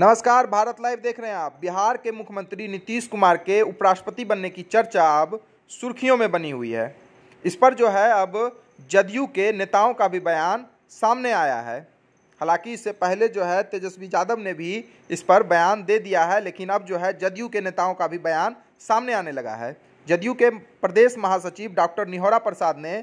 नमस्कार भारत लाइव देख रहे हैं आप बिहार के मुख्यमंत्री नीतीश कुमार के उपराष्ट्रपति बनने की चर्चा अब सुर्खियों में बनी हुई है इस पर जो है अब जदयू के नेताओं का भी बयान सामने आया है हालांकि इससे पहले जो है तेजस्वी यादव ने भी इस पर बयान दे दिया है लेकिन अब जो है जदयू के नेताओं का भी बयान सामने आने लगा है जदयू के प्रदेश महासचिव डॉक्टर निहोरा प्रसाद ने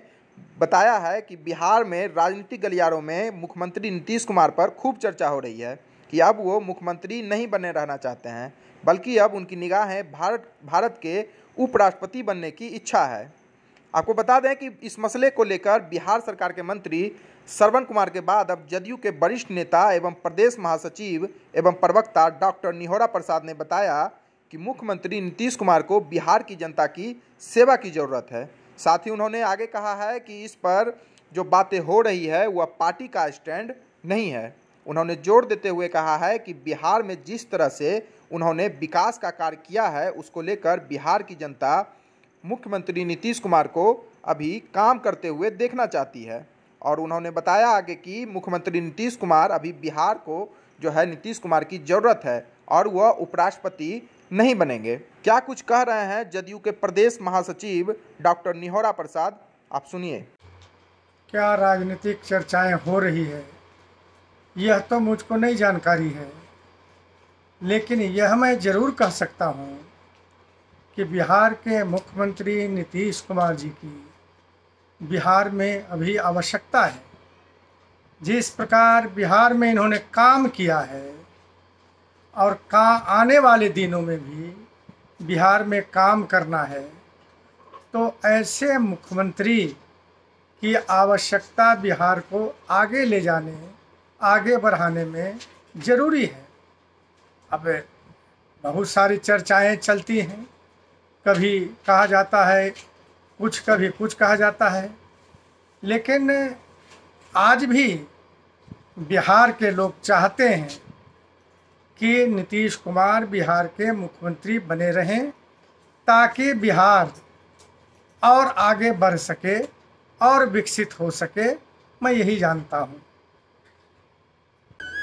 बताया है कि बिहार में राजनीतिक गलियारों में मुख्यमंत्री नीतीश कुमार पर खूब चर्चा हो रही है कि अब वो मुख्यमंत्री नहीं बने रहना चाहते हैं बल्कि अब उनकी निगाहें भारत भारत के उपराष्ट्रपति बनने की इच्छा है आपको बता दें कि इस मसले को लेकर बिहार सरकार के मंत्री श्रवण कुमार के बाद अब जदयू के वरिष्ठ नेता एवं प्रदेश महासचिव एवं प्रवक्ता डॉक्टर निहोरा प्रसाद ने बताया कि मुख्यमंत्री नीतीश कुमार को बिहार की जनता की सेवा की जरूरत है साथ ही उन्होंने आगे कहा है कि इस पर जो बातें हो रही है वह पार्टी का स्टैंड नहीं है उन्होंने जोर देते हुए कहा है कि बिहार में जिस तरह से उन्होंने विकास का कार्य किया है उसको लेकर बिहार की जनता मुख्यमंत्री नीतीश कुमार को अभी काम करते हुए देखना चाहती है और उन्होंने बताया आगे कि मुख्यमंत्री नीतीश कुमार अभी बिहार को जो है नीतीश कुमार की ज़रूरत है और वह उपराष्ट्रपति नहीं बनेंगे क्या कुछ कह रहे हैं जदयू के प्रदेश महासचिव डॉक्टर निहोरा प्रसाद आप सुनिए क्या राजनीतिक चर्चाएं हो रही है यह तो मुझको नहीं जानकारी है लेकिन यह मैं ज़रूर कह सकता हूँ कि बिहार के मुख्यमंत्री नीतीश कुमार जी की बिहार में अभी आवश्यकता है जिस प्रकार बिहार में इन्होंने काम किया है और का आने वाले दिनों में भी बिहार में काम करना है तो ऐसे मुख्यमंत्री की आवश्यकता बिहार को आगे ले जाने आगे बढ़ाने में ज़रूरी है अब बहुत सारी चर्चाएं चलती हैं कभी कहा जाता है कुछ कभी कुछ कहा जाता है लेकिन आज भी बिहार के लोग चाहते हैं कि नीतीश कुमार बिहार के मुख्यमंत्री बने रहें ताकि बिहार और आगे बढ़ सके और विकसित हो सके मैं यही जानता हूँ